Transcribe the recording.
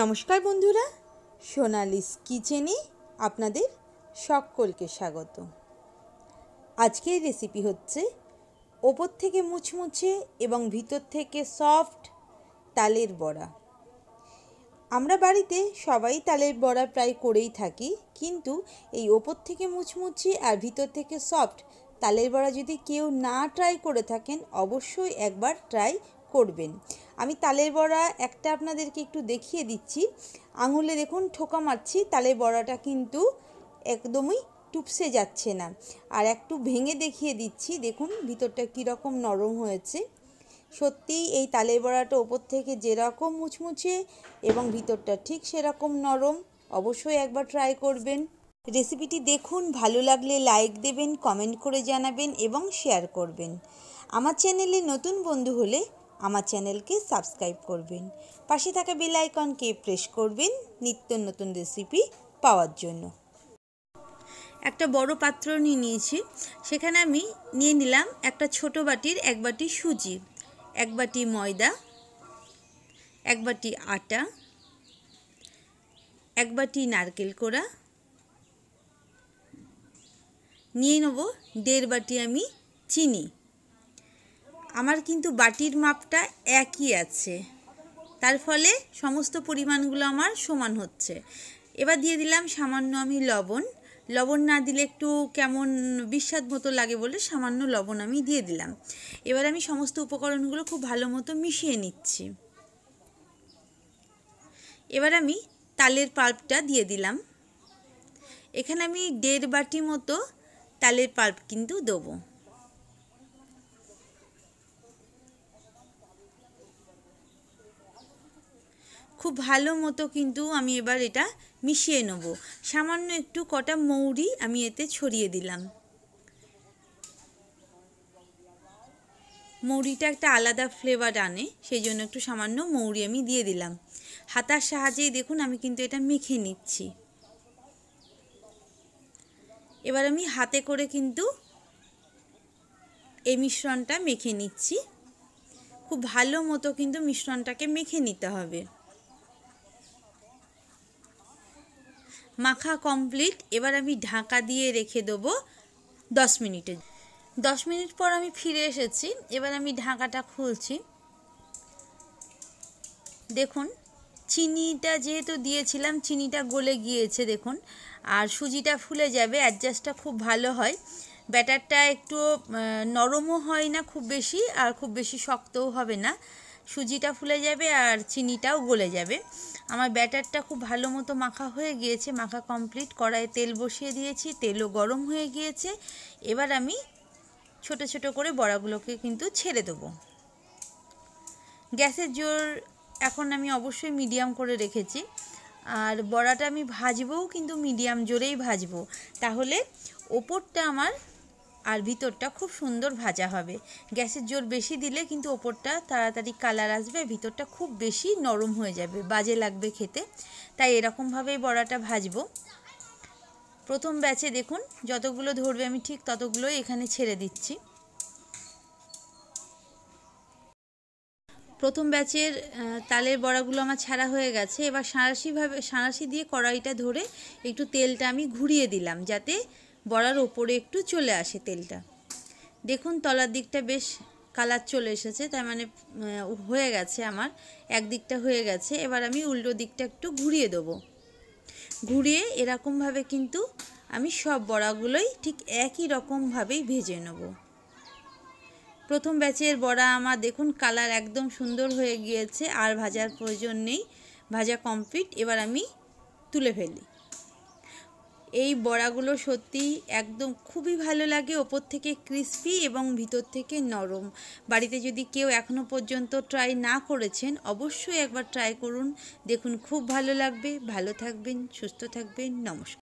নমস্কার বন্ধুরা সোনালিস কিচেনে আপনাদের সকলকে স্বাগত আজকের রেসিপি হচ্ছে ওপর থেকে মুছমুছে এবং ভিতর থেকে সফট তালের বড়া আমরা বাড়িতে সবাই তালের বড়া প্রায় করেই থাকি কিন্তু এই ওপর থেকে মুছমুছে আর ভিতর থেকে সফট তালের বড়া যদি কেউ না ট্রাই করে থাকেন অবশ্যই একবার ট্রাই করবেন আমি তালের বড়া একটা আপনাদেরকে একটু দেখিয়ে দিচ্ছি আঙুলে দেখুন ঠোকা মারছি তালের বড়াটা কিন্তু একদমই টুপসে যাচ্ছে না আর একটু ভেঙে দেখিয়ে দিচ্ছি দেখুন ভিতরটা কীরকম নরম হয়েছে সত্যিই এই তালের বড়াটা ওপর থেকে যেরকম মুচমুচে এবং ভিতরটা ঠিক সেরকম নরম অবশ্যই একবার ট্রাই করবেন রেসিপিটি দেখুন ভালো লাগলে লাইক দেবেন কমেন্ট করে জানাবেন এবং শেয়ার করবেন আমার চ্যানেলে নতুন বন্ধু হলে আমার চ্যানেলকে সাবস্ক্রাইব করবেন পাশে থাকা বেল আইকনকে প্রেস করবেন নিত্য নতুন রেসিপি পাওয়ার জন্য একটা বড় পাত্র নিয়ে নিয়েছি সেখানে আমি নিয়ে নিলাম একটা ছোট বাটির এক বাটি সুজি এক বাটি ময়দা এক বাটি আটা এক বাটি নারকেল কোড়া নিয়ে নেব দেড় বাটি আমি চিনি আমার কিন্তু বাটির মাপটা একই আছে তার ফলে সমস্ত পরিমাণগুলো আমার সমান হচ্ছে এবার দিয়ে দিলাম সামান্য আমি লবণ লবণ না দিলে একটু কেমন বিস্বাদ মতো লাগে বলে সামান্য লবণ আমি দিয়ে দিলাম এবার আমি সমস্ত উপকরণগুলো খুব ভালো মতো মিশিয়ে নিচ্ছি এবার আমি তালের পাল্পটা দিয়ে দিলাম এখানে আমি দেড় বাটি মতো তালের পাল্প কিন্তু দেবো খুব ভালো মতো কিন্তু আমি এবার এটা মিশিয়ে নেব সামান্য একটু কটা মৌরি আমি এতে ছড়িয়ে দিলাম মৌরিটা একটা আলাদা ফ্লেভার আনে সেই জন্য একটু সামান্য মৌরি আমি দিয়ে দিলাম হাতার সাহায্যেই দেখুন আমি কিন্তু এটা মেখে নিচ্ছি এবার আমি হাতে করে কিন্তু এই মিশ্রণটা মেখে নিচ্ছি খুব ভালো মতো কিন্তু মিশ্রণটাকে মেখে নিতে হবে মাখা কমপ্লিট এবার আমি ঢাকা দিয়ে রেখে দেবো দশ মিনিটে দশ মিনিট পর আমি ফিরে এসেছি এবার আমি ঢাকাটা খুলছি দেখুন চিনিটা যেহেতু দিয়েছিলাম চিনিটা গলে গিয়েছে দেখুন আর সুজিটা ফুলে যাবে অ্যাডজাস্টটা খুব ভালো হয় ব্যাটারটা একটু নরমও হয় না খুব বেশি আর খুব বেশি শক্তও হবে না সুজিটা ফুলে যাবে আর চিনিটাও গলে যাবে আমার ব্যাটারটা খুব ভালো মতো মাখা হয়ে গিয়েছে মাখা কমপ্লিট কড়ায় তেল বসিয়ে দিয়েছি তেলও গরম হয়ে গিয়েছে এবার আমি ছোট ছোট করে বড়াগুলোকে কিন্তু ছেড়ে দেবো গ্যাসের জোর এখন আমি অবশ্যই মিডিয়াম করে রেখেছি আর বড়াটা আমি ভাজবও কিন্তু মিডিয়াম জোরেই ভাজবো তাহলে ওপরটা আমার আর ভিতরটা খুব সুন্দর ভাজা হবে গ্যাসের জোর বেশি দিলে কিন্তু ওপরটা তাড়াতাড়ি কালার আসবে ভিতরটা খুব বেশি নরম হয়ে যাবে বাজে লাগবে খেতে তাই এরকমভাবেই বড়াটা ভাজবো প্রথম ব্যাচে দেখুন যতগুলো ধরবে আমি ঠিক ততগুলোই এখানে ছেড়ে দিচ্ছি প্রথম ব্যাচের তালের বড়াগুলো আমার ছাড়া হয়ে গেছে এবার সাঁড়াশিভাবে সাঁড়াশি দিয়ে কড়াইটা ধরে একটু তেলটা আমি ঘুরিয়ে দিলাম যাতে বড়ার ওপরে একটু চলে আসে তেলটা দেখুন তলার দিকটা বেশ কালার চলে এসেছে তার মানে হয়ে গেছে আমার এক দিকটা হয়ে গেছে এবার আমি উল্টো দিকটা একটু ঘুরিয়ে দেবো ঘুরিয়ে এরকমভাবে কিন্তু আমি সব বড়াগুলোই ঠিক একই রকমভাবেই ভেজে নেব প্রথম ব্যাচের বড়া আমার দেখুন কালার একদম সুন্দর হয়ে গিয়েছে আর ভাজার প্রয়োজন নেই ভাজা কমপ্লিট এবার আমি তুলে ফেলি এই বড়াগুলো সত্যি একদম খুবই ভালো লাগে ওপর থেকে ক্রিস্পি এবং ভিতর থেকে নরম বাড়িতে যদি কেউ এখনও পর্যন্ত ট্রাই না করেছেন অবশ্যই একবার ট্রাই করুন দেখুন খুব ভালো লাগবে ভালো থাকবেন সুস্থ থাকবেন নমস্কার